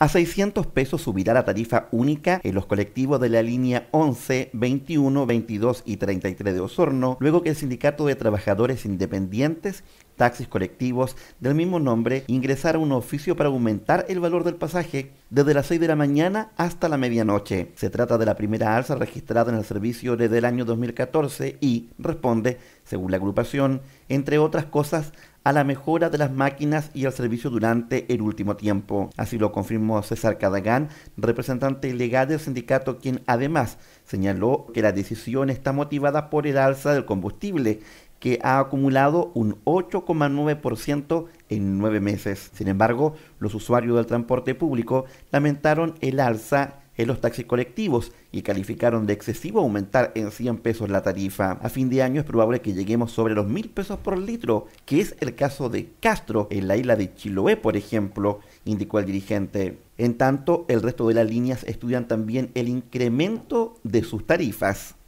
A 600 pesos subirá la tarifa única en los colectivos de la línea 11, 21, 22 y 33 de Osorno, luego que el Sindicato de Trabajadores Independientes taxis colectivos del mismo nombre ingresara un oficio para aumentar el valor del pasaje desde las 6 de la mañana hasta la medianoche. Se trata de la primera alza registrada en el servicio desde el año 2014 y responde, según la agrupación, entre otras cosas, a la mejora de las máquinas y el servicio durante el último tiempo. Así lo confirmó César Cadagán, representante legal del sindicato, quien además señaló que la decisión está motivada por el alza del combustible que ha acumulado un 8,9% en nueve meses. Sin embargo, los usuarios del transporte público lamentaron el alza en los taxis colectivos y calificaron de excesivo aumentar en 100 pesos la tarifa. A fin de año es probable que lleguemos sobre los 1000 pesos por litro, que es el caso de Castro en la isla de Chiloé, por ejemplo, indicó el dirigente. En tanto, el resto de las líneas estudian también el incremento de sus tarifas.